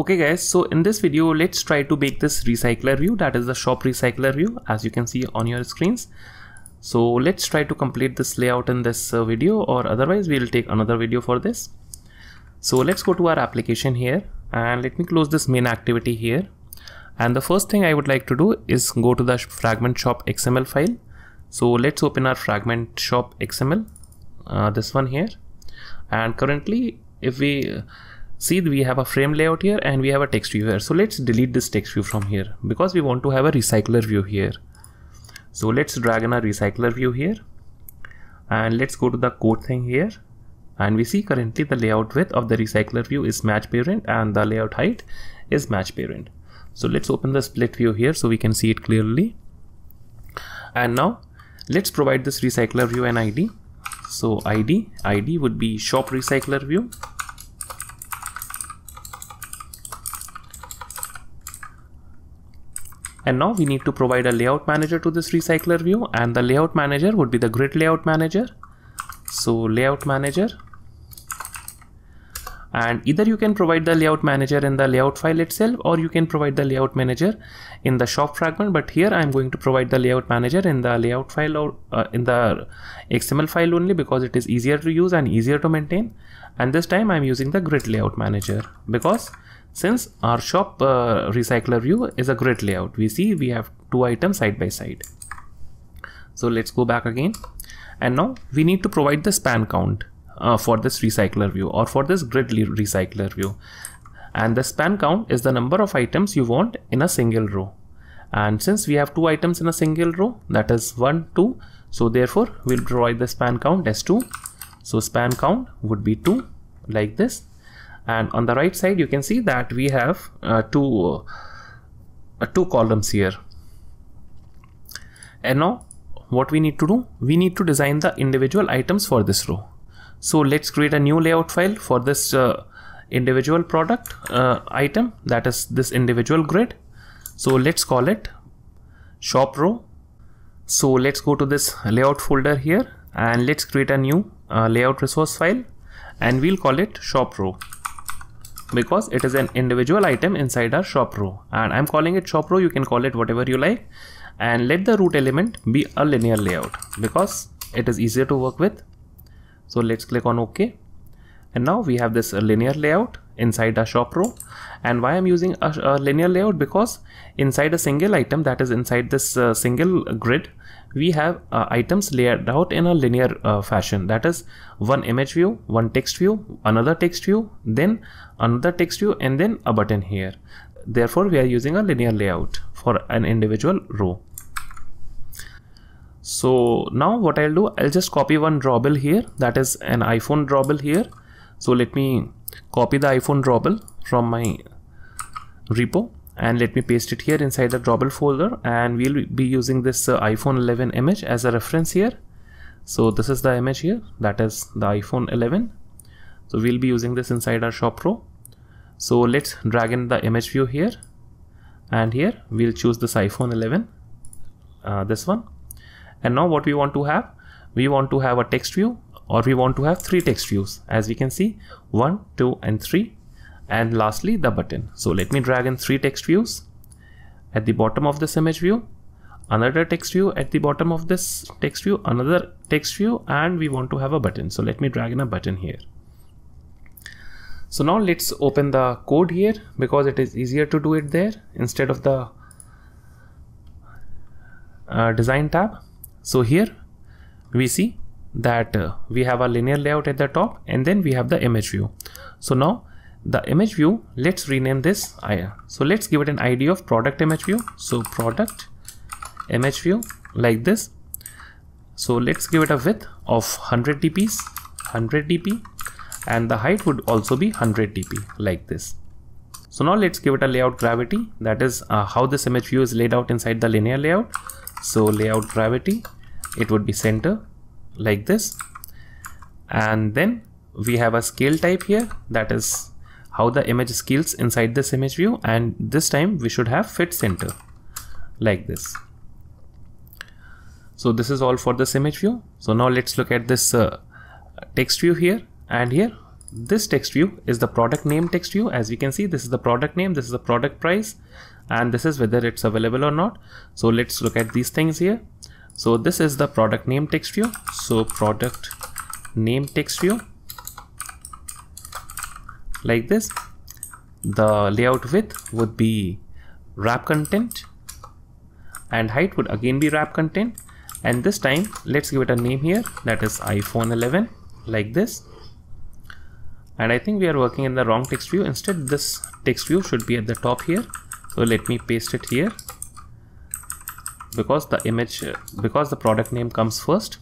Okay guys, so in this video, let's try to make this recycler view that is the shop recycler view as you can see on your screens. So let's try to complete this layout in this uh, video or otherwise we'll take another video for this. So let's go to our application here and let me close this main activity here. And the first thing I would like to do is go to the fragment shop XML file. So let's open our fragment shop XML, uh, this one here. And currently if we see we have a frame layout here and we have a text view here so let's delete this text view from here because we want to have a recycler view here so let's drag in a recycler view here and let's go to the code thing here and we see currently the layout width of the recycler view is match parent and the layout height is match parent so let's open the split view here so we can see it clearly and now let's provide this recycler view an id so id id would be shop recycler view And now we need to provide a layout manager to this recycler view and the layout manager would be the grid layout manager. So layout manager and either you can provide the layout manager in the layout file itself or you can provide the layout manager in the shop fragment but here I'm going to provide the layout manager in the layout file or uh, in the XML file only because it is easier to use and easier to maintain and this time I'm using the grid layout manager because since our shop uh, recycler view is a grid layout, we see we have two items side by side. So let's go back again. And now we need to provide the span count uh, for this recycler view or for this grid recycler view. And the span count is the number of items you want in a single row. And since we have two items in a single row, that is one, two. So therefore we'll provide the span count as two. So span count would be two like this and on the right side you can see that we have uh, two uh, two columns here and now what we need to do we need to design the individual items for this row so let's create a new layout file for this uh, individual product uh, item that is this individual grid so let's call it shop row so let's go to this layout folder here and let's create a new uh, layout resource file and we'll call it shop row because it is an individual item inside our shop row and I'm calling it shop row you can call it whatever you like and let the root element be a linear layout because it is easier to work with so let's click on ok and now we have this linear layout inside our shop row and why I'm using a, a linear layout because inside a single item that is inside this uh, single grid we have uh, items layered out in a linear uh, fashion that is one image view one text view another text view then another text view and then a button here therefore we are using a linear layout for an individual row so now what I'll do I'll just copy one drawable here that is an iPhone drawable here so let me copy the iPhone drawable from my repo and let me paste it here inside the drawable folder and we'll be using this uh, iPhone 11 image as a reference here so this is the image here that is the iPhone 11 so we'll be using this inside our shop row so let's drag in the image view here and here we'll choose this iPhone 11 uh, this one and now what we want to have we want to have a text view or we want to have three text views as we can see one two and three and lastly the button. So let me drag in three text views at the bottom of this image view, another text view at the bottom of this text view, another text view and we want to have a button. So let me drag in a button here. So now let's open the code here because it is easier to do it there instead of the uh, design tab. So here we see that uh, we have a linear layout at the top and then we have the image view. So now the image view let's rename this IR. so let's give it an id of product image view so product image view like this so let's give it a width of 100 dps 100 dp and the height would also be 100 dp like this so now let's give it a layout gravity that is uh, how this image view is laid out inside the linear layout so layout gravity it would be center like this and then we have a scale type here that is how the image scales inside this image view and this time we should have fit center like this so this is all for this image view so now let's look at this uh, text view here and here this text view is the product name text view as we can see this is the product name this is the product price and this is whether it's available or not so let's look at these things here so this is the product name text view so product name text view like this the layout width would be wrap content and height would again be wrap content and this time let's give it a name here that is iphone 11 like this and i think we are working in the wrong text view instead this text view should be at the top here so let me paste it here because the image uh, because the product name comes first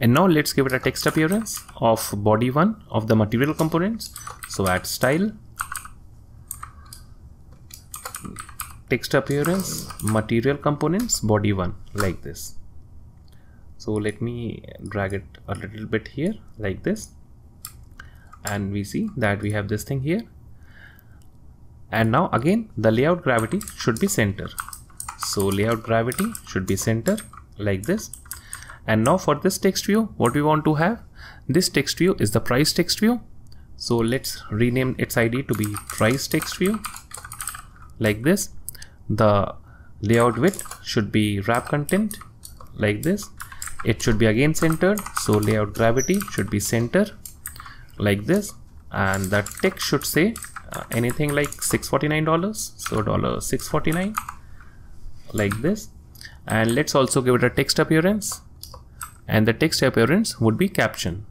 and now let's give it a text appearance of body one of the material components so add style text appearance material components body one like this so let me drag it a little bit here like this and we see that we have this thing here and now again the layout gravity should be center so layout gravity should be center like this and now for this text view, what we want to have? This text view is the price text view. So let's rename its ID to be price text view like this. The layout width should be wrap content like this. It should be again centered. So layout gravity should be center like this. And the text should say uh, anything like $649. So $649 like this and let's also give it a text appearance and the text appearance would be caption.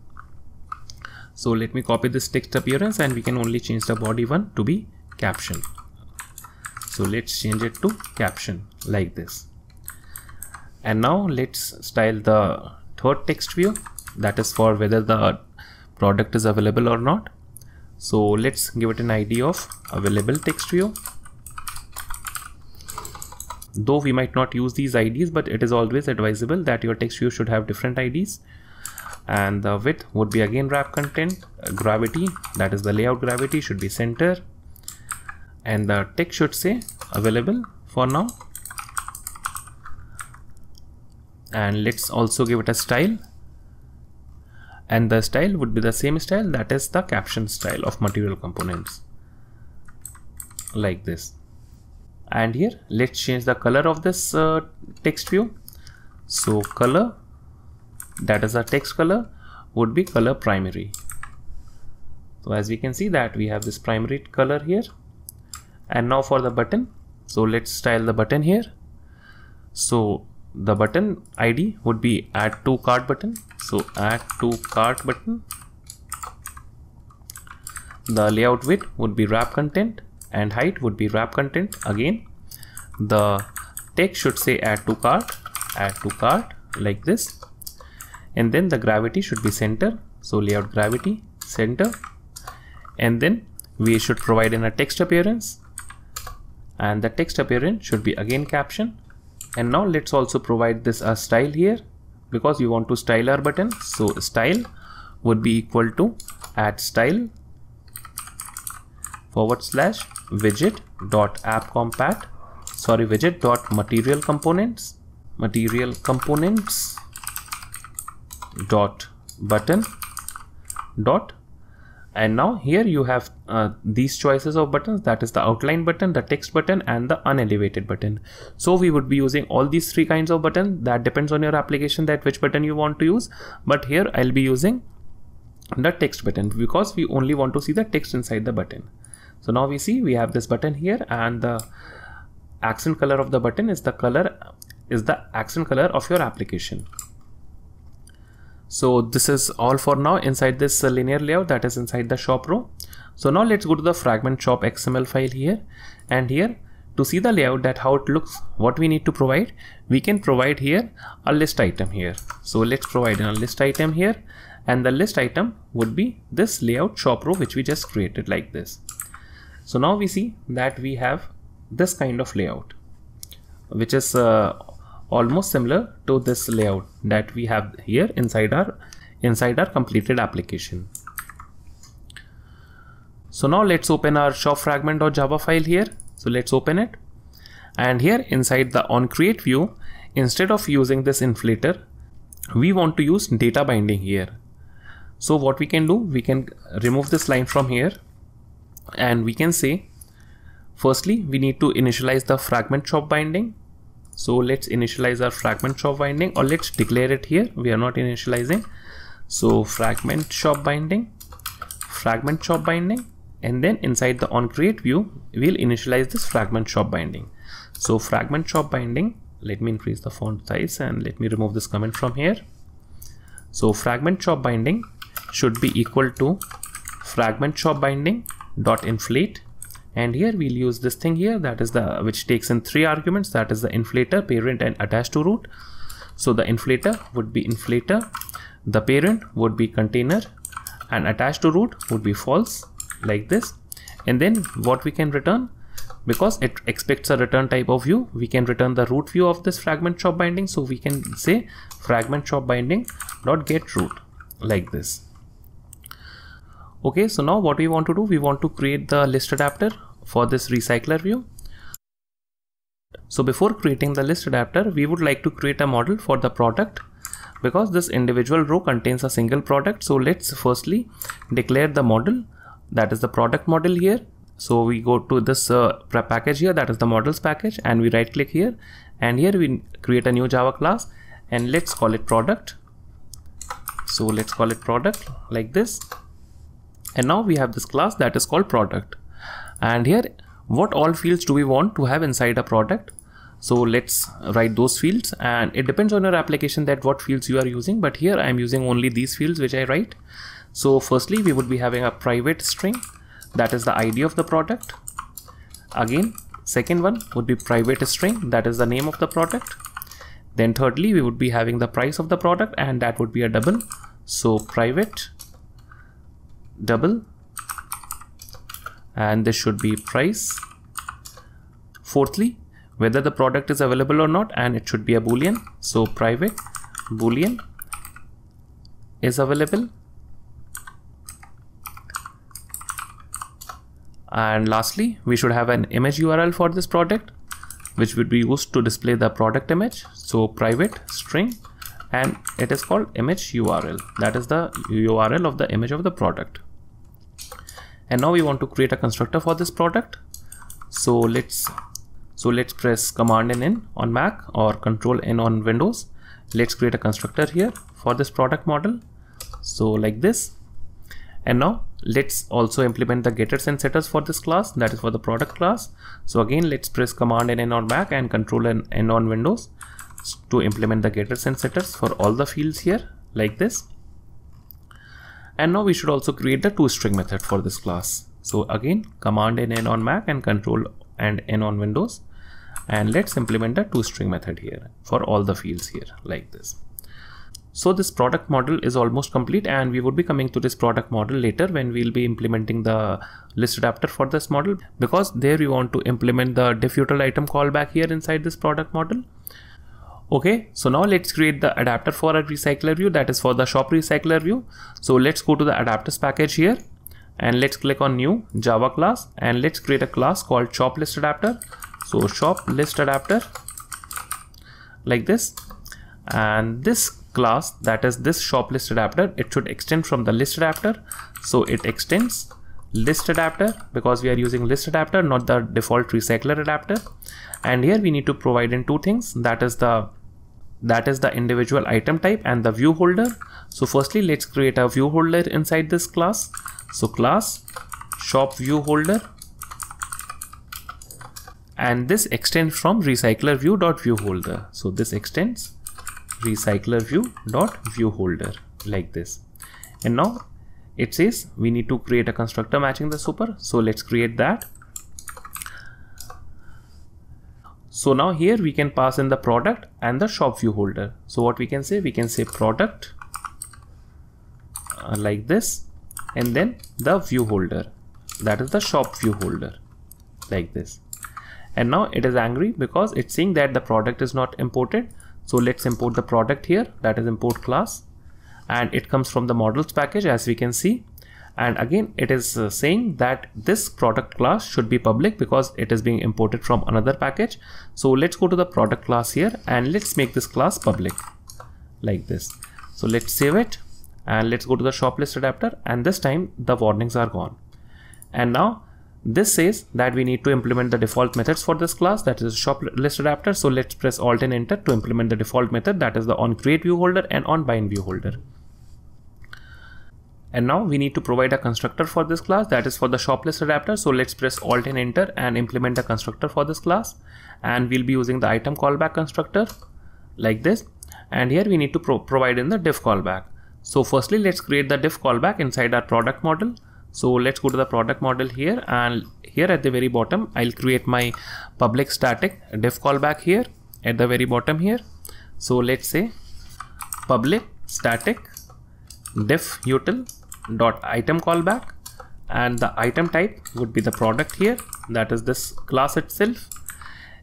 So let me copy this text appearance and we can only change the body one to be caption. So let's change it to caption like this. And now let's style the third text view that is for whether the product is available or not. So let's give it an ID of available text view though we might not use these IDs but it is always advisable that your text view should have different IDs and the width would be again wrap content uh, gravity that is the layout gravity should be center and the text should say available for now and let's also give it a style and the style would be the same style that is the caption style of material components like this and here let's change the color of this uh, text view so color that is a text color would be color primary so as we can see that we have this primary color here and now for the button so let's style the button here so the button id would be add to cart button so add to cart button the layout width would be wrap content and height would be wrap content again the text should say add to cart add to cart like this and then the gravity should be center so layout gravity center and then we should provide in a text appearance and the text appearance should be again caption and now let's also provide this a style here because you want to style our button so style would be equal to add style forward slash widget dot app sorry widget dot material components material components dot button dot and now here you have uh, these choices of buttons that is the outline button the text button and the unelevated button so we would be using all these three kinds of buttons that depends on your application that which button you want to use but here i'll be using the text button because we only want to see the text inside the button so now we see we have this button here and the accent color of the button is the color is the accent color of your application. So this is all for now inside this linear layout that is inside the shop row. So now let's go to the fragment shop XML file here and here to see the layout that how it looks what we need to provide we can provide here a list item here so let's provide a list item here and the list item would be this layout shop row which we just created like this so now we see that we have this kind of layout which is uh, almost similar to this layout that we have here inside our inside our completed application. So now let's open our shop fragment.java file here. So let's open it and here inside the on create view instead of using this inflator we want to use data binding here. So what we can do we can remove this line from here and we can say firstly we need to initialize the fragment shop binding so let's initialize our fragment shop binding or let's declare it here we are not initializing so fragment shop binding fragment shop binding and then inside the on create view we'll initialize this fragment shop binding so fragment shop binding let me increase the font size and let me remove this comment from here so fragment shop binding should be equal to fragment shop binding dot inflate and here we'll use this thing here that is the which takes in three arguments that is the inflator parent and attached to root so the inflator would be inflator the parent would be container and attached to root would be false like this and then what we can return because it expects a return type of view we can return the root view of this fragment shop binding so we can say fragment shop binding dot get root like this okay so now what we want to do we want to create the list adapter for this recycler view so before creating the list adapter we would like to create a model for the product because this individual row contains a single product so let's firstly declare the model that is the product model here so we go to this uh, package here that is the models package and we right click here and here we create a new java class and let's call it product so let's call it product like this and now we have this class that is called product and here what all fields do we want to have inside a product so let's write those fields and it depends on your application that what fields you are using but here I am using only these fields which I write so firstly we would be having a private string that is the ID of the product again second one would be private string that is the name of the product then thirdly we would be having the price of the product and that would be a double so private double and this should be price fourthly whether the product is available or not and it should be a boolean so private boolean is available and lastly we should have an image url for this product which would be used to display the product image so private string and it is called image URL that is the URL of the image of the product and now we want to create a constructor for this product so let's so let's press command and n on Mac or control n on Windows let's create a constructor here for this product model so like this and now let's also implement the getters and setters for this class that is for the product class so again let's press command and n on Mac and control n on Windows to implement the getters and setters for all the fields here like this and now we should also create the toString method for this class so again command n on mac and control and n on windows and let's implement the toString method here for all the fields here like this so this product model is almost complete and we would be coming to this product model later when we'll be implementing the list adapter for this model because there we want to implement the diffutil item callback here inside this product model Okay, so now let's create the adapter for our recycler view that is for the shop recycler view. So let's go to the adapters package here and let's click on new Java class and let's create a class called shop list adapter. So shop list adapter like this and this class that is this shop list adapter it should extend from the list adapter so it extends list adapter because we are using list adapter not the default recycler adapter and here we need to provide in two things that is the that is the individual item type and the view holder so firstly let's create a view holder inside this class so class shop view holder and this extends from recycler view dot view holder so this extends recycler view dot view holder like this and now it says we need to create a constructor matching the super so let's create that So now here we can pass in the product and the shop view holder. So what we can say, we can say product uh, like this and then the view holder that is the shop view holder like this. And now it is angry because it's seeing that the product is not imported. So let's import the product here that is import class and it comes from the models package as we can see and again it is uh, saying that this product class should be public because it is being imported from another package so let's go to the product class here and let's make this class public like this so let's save it and let's go to the shop list adapter and this time the warnings are gone and now this says that we need to implement the default methods for this class that is shop list adapter so let's press alt and enter to implement the default method that is the on create view holder and on bind view holder and now we need to provide a constructor for this class that is for the shopless adapter. So let's press alt and enter and implement a constructor for this class. And we'll be using the item callback constructor like this. And here we need to pro provide in the diff callback. So firstly, let's create the diff callback inside our product model. So let's go to the product model here and here at the very bottom, I'll create my public static diff callback here at the very bottom here. So let's say public static diff util dot item callback and the item type would be the product here that is this class itself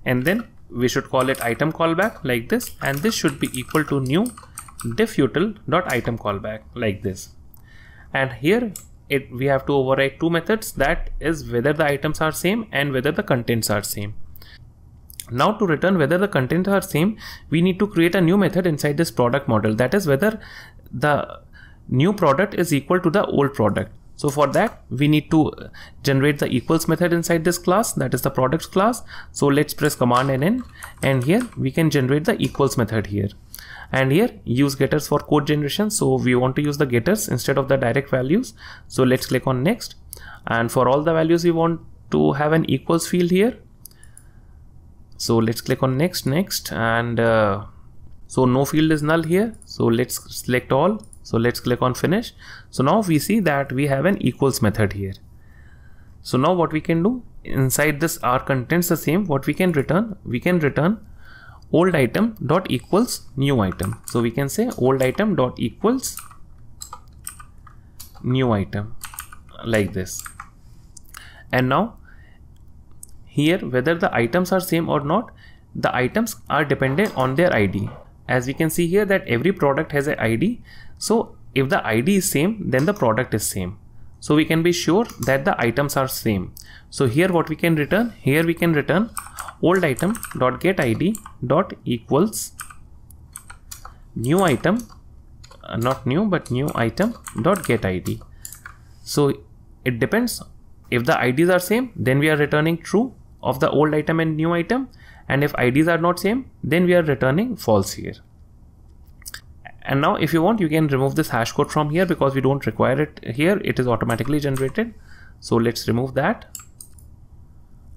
and then we should call it item callback like this and this should be equal to new diff dot item callback like this and here it we have to override two methods that is whether the items are same and whether the contents are same now to return whether the contents are same we need to create a new method inside this product model that is whether the new product is equal to the old product. So for that, we need to generate the equals method inside this class, that is the products class. So let's press command NN and here we can generate the equals method here. And here use getters for code generation. So we want to use the getters instead of the direct values. So let's click on next. And for all the values, we want to have an equals field here. So let's click on next, next. And uh, so no field is null here. So let's select all so let's click on finish. So now we see that we have an equals method here. So now what we can do inside this R contains the same what we can return we can return old item dot equals new item. So we can say old item dot equals new item like this. And now here whether the items are same or not the items are dependent on their ID. As we can see here that every product has an ID so if the ID is same, then the product is same. So we can be sure that the items are same. So here what we can return, here we can return old item dot get ID dot equals new item, uh, not new, but new item dot get ID. So it depends if the IDs are same, then we are returning true of the old item and new item. And if IDs are not same, then we are returning false here and now if you want you can remove this hash code from here because we don't require it here it is automatically generated so let's remove that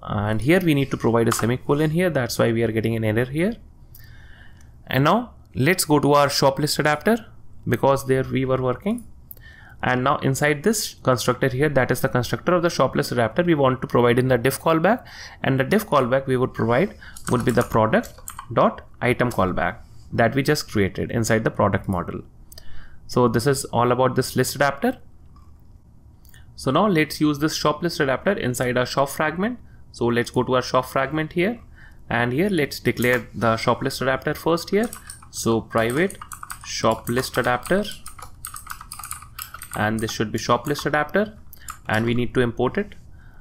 and here we need to provide a semicolon here that's why we are getting an error here and now let's go to our shop list adapter because there we were working and now inside this constructor here that is the constructor of the shop list adapter we want to provide in the diff callback and the diff callback we would provide would be the product dot item callback that we just created inside the product model. So this is all about this list adapter. So now let's use this shop list adapter inside our shop fragment. So let's go to our shop fragment here and here let's declare the shop list adapter first here. So private shop list adapter and this should be shop list adapter and we need to import it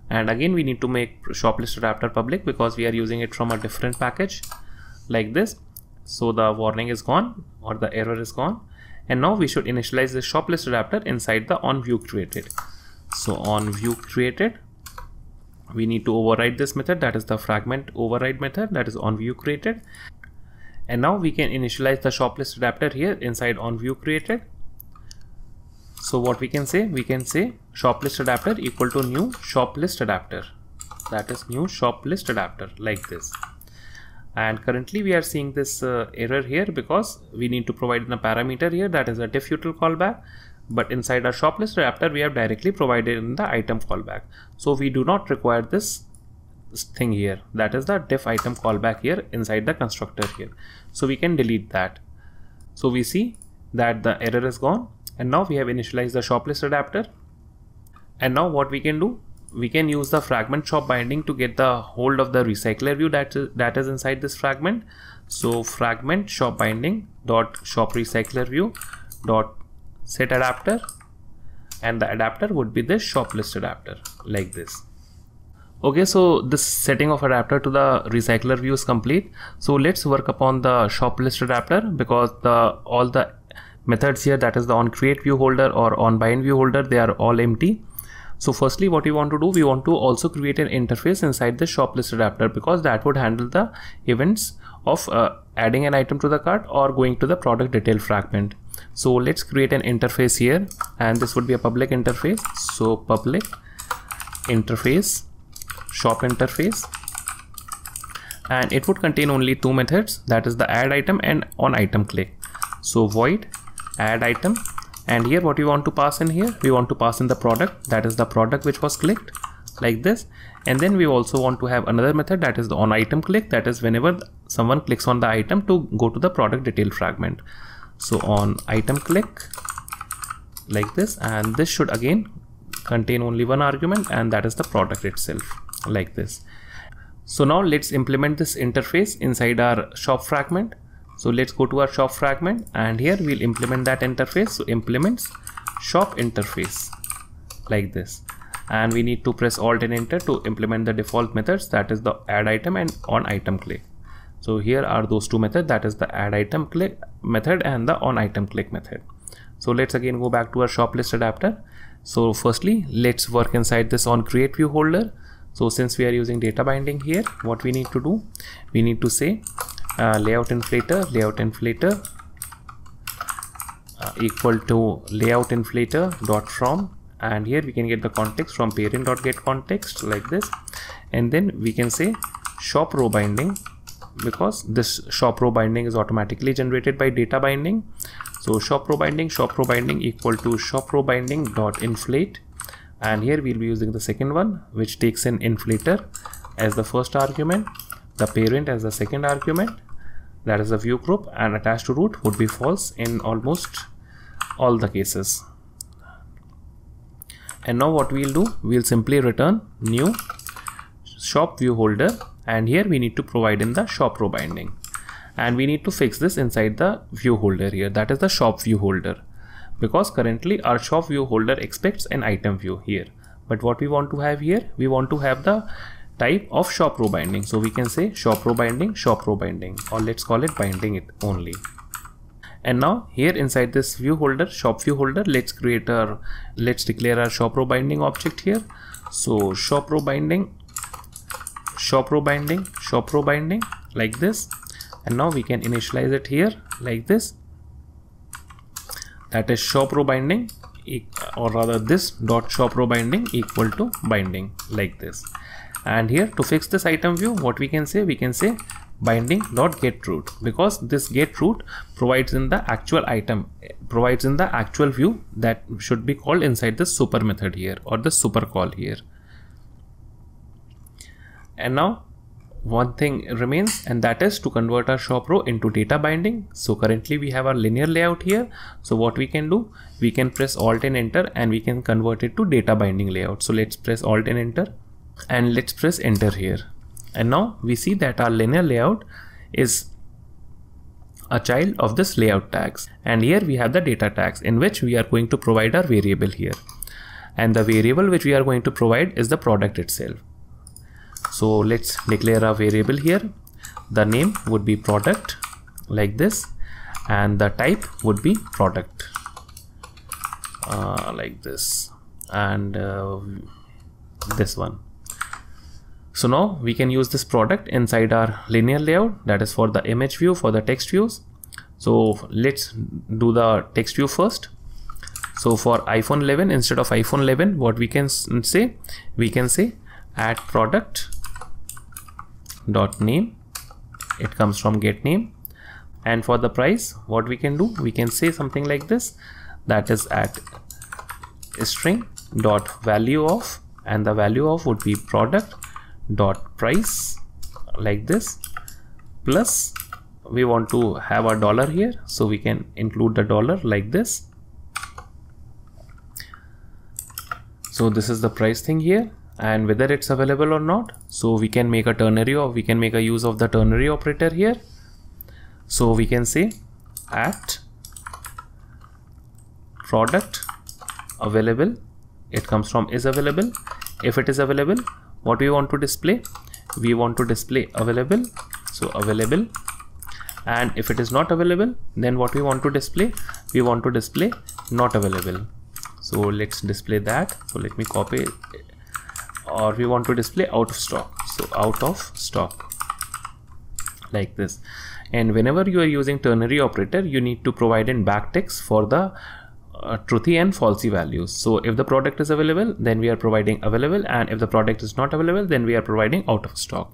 and again we need to make shop list adapter public because we are using it from a different package like this so the warning is gone or the error is gone. And now we should initialize the shop list adapter inside the on view created. So on view created, we need to override this method. That is the fragment override method that is on view created. And now we can initialize the shop list adapter here inside on view created. So what we can say, we can say shop list adapter equal to new shop list adapter. That is new shop list adapter like this and currently we are seeing this uh, error here because we need to provide in a parameter here that is a diffutil callback but inside our shoplist adapter we have directly provided in the item callback so we do not require this thing here that is the diff item callback here inside the constructor here so we can delete that so we see that the error is gone and now we have initialized the shoplist adapter and now what we can do we can use the fragment shop binding to get the hold of the recycler view that is, that is inside this fragment so fragment shop binding dot shop recycler view dot set adapter and the adapter would be the shop list adapter like this okay so this setting of adapter to the recycler view is complete so let's work upon the shop list adapter because the all the methods here that is the on create view holder or on bind view holder they are all empty so firstly what we want to do, we want to also create an interface inside the shop list adapter because that would handle the events of uh, adding an item to the cart or going to the product detail fragment. So let's create an interface here and this would be a public interface. So public interface shop interface and it would contain only two methods that is the add item and on item click. So void add item and here what we want to pass in here we want to pass in the product that is the product which was clicked like this and then we also want to have another method that is the on item click that is whenever someone clicks on the item to go to the product detail fragment so on item click like this and this should again contain only one argument and that is the product itself like this so now let's implement this interface inside our shop fragment so let's go to our shop fragment and here we'll implement that interface. So implements shop interface like this. And we need to press alt and enter to implement the default methods that is the add item and on item click. So here are those two methods that is the add item click method and the on item click method. So let's again go back to our shop list adapter. So firstly, let's work inside this on create view holder. So since we are using data binding here, what we need to do, we need to say uh, layout inflator layout inflator uh, equal to layout inflator dot from and here we can get the context from parent dot get context like this and then we can say shop row binding because this shop row binding is automatically generated by data binding so shop row binding shop row binding equal to shop row binding dot inflate and here we'll be using the second one which takes an inflator as the first argument the parent as the second argument that is the view group and attached to root would be false in almost all the cases and now what we'll do we'll simply return new shop view holder and here we need to provide in the shop row binding and we need to fix this inside the view holder here that is the shop view holder because currently our shop view holder expects an item view here but what we want to have here we want to have the type of shop row binding. So we can say shop row binding, shop row binding or let's call it binding it only. And now here inside this view holder, shop view holder, let's create our, let's declare our shop row binding object here. So shop row binding, shop row binding, shop row binding like this. And now we can initialize it here like this. That is shop row binding or rather this dot shop row binding equal to binding like this and here to fix this item view what we can say we can say binding dot get root because this get root provides in the actual item provides in the actual view that should be called inside the super method here or the super call here and now one thing remains and that is to convert our shop row into data binding so currently we have our linear layout here so what we can do we can press alt and enter and we can convert it to data binding layout so let's press alt and enter and let's press enter here and now we see that our linear layout is a child of this layout tags and here we have the data tags in which we are going to provide our variable here and the variable which we are going to provide is the product itself so let's declare a variable here the name would be product like this and the type would be product uh, like this and uh, this one so now we can use this product inside our linear layout that is for the image view for the text views. So let's do the text view first. So for iPhone 11 instead of iPhone 11 what we can say we can say add product dot name it comes from get name and for the price what we can do we can say something like this that is at string dot value of and the value of would be product dot price like this plus we want to have a dollar here so we can include the dollar like this so this is the price thing here and whether it's available or not so we can make a ternary or we can make a use of the ternary operator here so we can say at product available it comes from is available if it is available what we want to display we want to display available so available and if it is not available then what we want to display we want to display not available so let's display that so let me copy or we want to display out of stock so out of stock like this and whenever you are using ternary operator you need to provide in backticks for the uh, truthy and falsy values. So if the product is available, then we are providing available. And if the product is not available, then we are providing out of stock.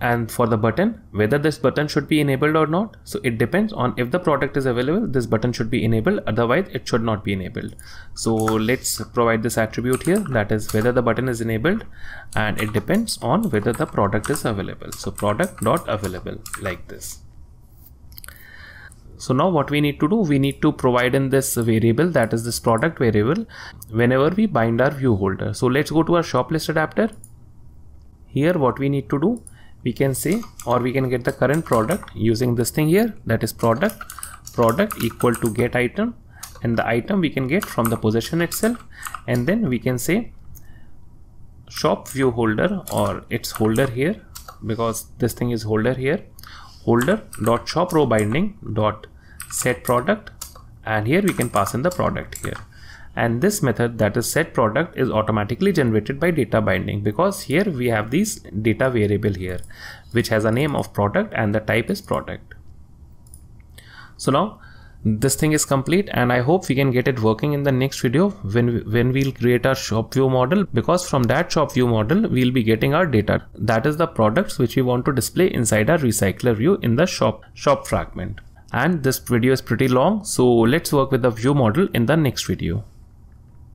And for the button, whether this button should be enabled or not. So it depends on if the product is available, this button should be enabled. Otherwise it should not be enabled. So let's provide this attribute here. That is whether the button is enabled and it depends on whether the product is available. So product dot available like this. So now what we need to do, we need to provide in this variable that is this product variable whenever we bind our view holder. So let's go to our shop list adapter. Here what we need to do, we can say or we can get the current product using this thing here that is product product equal to get item and the item we can get from the possession itself and then we can say shop view holder or its holder here because this thing is holder here holder dot shop row binding dot set product and here we can pass in the product here and this method that is set product is automatically generated by data binding because here we have this data variable here which has a name of product and the type is product so now this thing is complete and I hope we can get it working in the next video when we, when we'll create our shop view model because from that shop view model we'll be getting our data that is the products which we want to display inside our recycler view in the shop shop fragment and this video is pretty long so let's work with the view model in the next video.